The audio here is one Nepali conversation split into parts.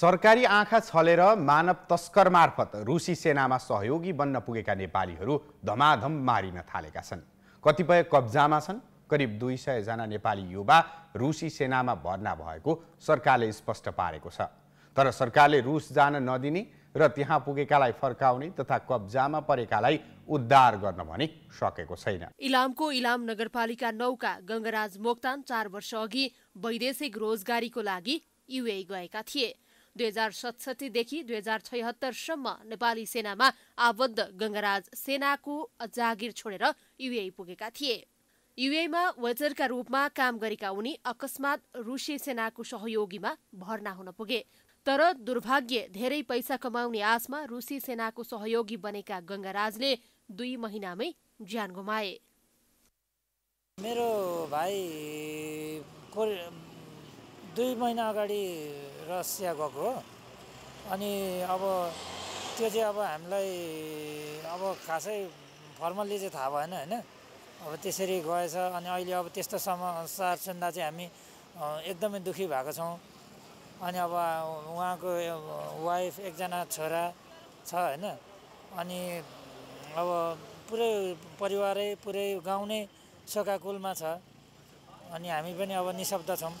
सरकारी आँखा छलेर मानव तस्कर मार्फत रुसी सेनामा सहयोगी बन्न पुगेका नेपालीहरू धमाधम मारिन थालेका छन् कतिपय कब्जामा छन् करिब दुई सयजना नेपाली युवा रुसी सेनामा भर्ना भएको सरकारले स्पष्ट पारेको छ तर सरकारले रुस जान नदिने र त्यहाँ पुगेकालाई फर्काउने तथा कब्जामा परेकालाई उद्धार गर्न भने सकेको छैन इलामको इलाम नगरपालिका नौका गङ्गराज मोक्तान चार वर्ष अघि वैदेशिक रोजगारीको लागि युए गएका थिए दुई हजार सतसठीदेखि दुई हजार छयत्तरसम्म नेपाली सेनामा आबद्ध गङ्गराज सेनाको जागिर छोडेर युए पुगेका थिए युएमा वेटरका रूपमा काम गरेका उनी अकस्मात रुसी सेनाको सहयोगीमा भर्ना हुन पुगे तर दुर्भाग्य धेरै पैसा कमाउने आशमा रुसी सेनाको सहयोगी बनेका गंगराजले दुई महिनामै ज्यान गुमाए मेरो भाइ दुई महिना अगाडि रसिया गएको हो अनि अब त्यो चाहिँ अब हामीलाई अब खासै फर्मल्ली चाहिँ थाहा भएन होइन अब त्यसरी गएछ अनि अहिले अब त्यस्तो समाचार सुन्दा चाहिँ हामी एकदमै दुःखी भएको छौँ अनि अब उहाँको वाइफ एकजना छोरा छ होइन अनि अब पुरै परिवारै पुरै गाउँ नै शोकाकुलमा छ अनि हामी पनि अब निशब्द छौँ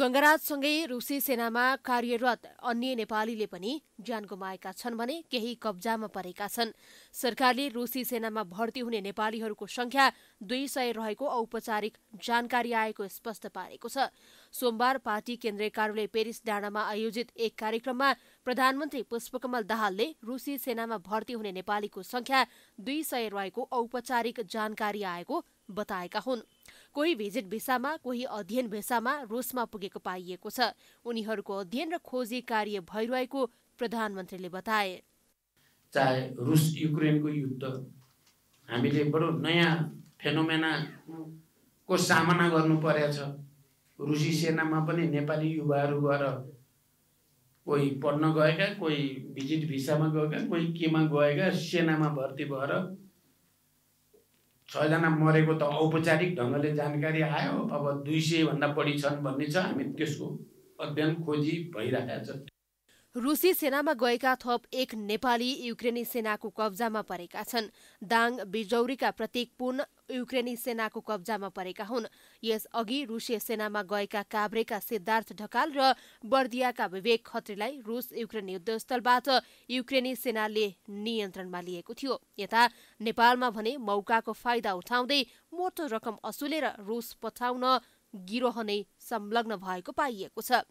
गङ्गराजसँगै रुसी सेनामा कार्यरत अन्य नेपालीले पनि ज्यान गुमाएका छन् भने केही कब्जामा परेका छन् सरकारले रुसी सेनामा भर्ती हुने नेपालीहरूको संख्या दुई सय रहेको औपचारिक जानकारी आएको स्पष्ट पारेको छ सोमबार पार्टी केन्द्रीय कार्यालय पेरिस डाँडामा आयोजित एक कार्यक्रममा प्रधानमन्त्री पुष्पकमल दाहालले रुसी सेनामा भर्ती हुने नेपालीको संख्या दुई सय रहेको औपचारिक जानकारी आएको बताएका हुन् कोही भिजिट भिसामा कोही अध्ययन भिसामा रुसमा पुगेको पाइएको छ उनीहरूको अध्ययन र खोजी कार्य भइरहेको प्रधानमन्त्रीले बताए चाहे रुस युक्रेनको युद्ध हामीले बडो नयाँ फेनोमेनाको सामना गर्नु परेको छ रुसी सेनामा पनि नेपाली युवाहरू गएर कोही पढ्न गएका कोही भिजिट भिसामा गएका कोही केमा गएका सेनामा भर्ती भएर छजना मरेको त औपचारिक ढङ्गले जानकारी आयो अब दुई सयभन्दा बढी छन् भन्ने छ हामी त्यसको अध्ययन खोजी भइरहेको छ रुसी सेनामा गएका थप एक नेपाली युक्रेनी सेनाको कब्जामा परेका छन् दाङ बिजौरीका प्रत्येक पुन युक्रेनी सेनाको कब्जामा परेका हुन् यसअघि रुसी सेनामा गएका काभ्रेका सिद्धार्थ ढकाल र बर्दियाका विवेक खत्रीलाई रुस युक्रेन युद्धस्थलबाट युक्रेनी सेनाले नियन्त्रणमा लिएको थियो यता नेपालमा भने मौकाको फाइदा उठाउँदै मोटो रकम असुलेर रुस पठाउन गिरोह नै संलग्न भएको पाइएको छ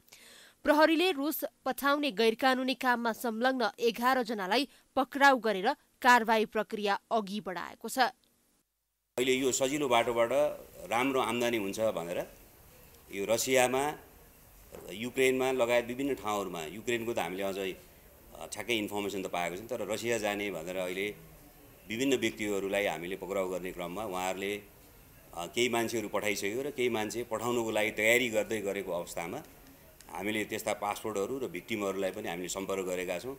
प्रहरीले रुस पठाउने कानुनी काममा संलग्न एघार जनालाई पक्राउ गरेर कारवाही प्रक्रिया अघि बढाएको छ अहिले यो सजिलो बाटोबाट राम्रो आम्दानी हुन्छ भनेर यो रसियामा युक्रेनमा लगायत विभिन्न ठाउँहरूमा युक्रेनको त हामीले अझै ठ्याक्कै इन्फर्मेसन त पाएको छौँ तर रसिया जाने भनेर अहिले विभिन्न व्यक्तिहरूलाई हामीले पक्राउ गर्ने क्रममा उहाँहरूले केही मान्छेहरू पठाइसक्यो र केही मान्छे पठाउनुको लागि तयारी गर्दै गरेको अवस्थामा हामीले त्यस्ता पासपोर्टहरू र भिक्टिमहरूलाई पनि हामीले सम्पर्क गरेका छौँ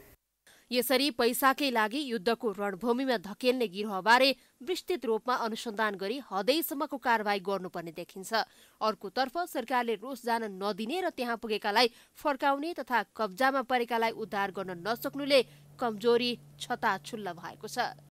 यसरी पैसाकै लागि युद्धको रणभूमिमा धकेल्ने गिरोहबारे विस्तृत रूपमा अनुसन्धान गरी हदैसम्मको कारवाही गर्नुपर्ने देखिन्छ अर्कोतर्फ सरकारले रोस जान नदिने र त्यहाँ पुगेकालाई फर्काउने तथा कब्जामा परेकालाई उद्धार गर्न नसक्नुले कमजोरी छताछुल्ल भएको छ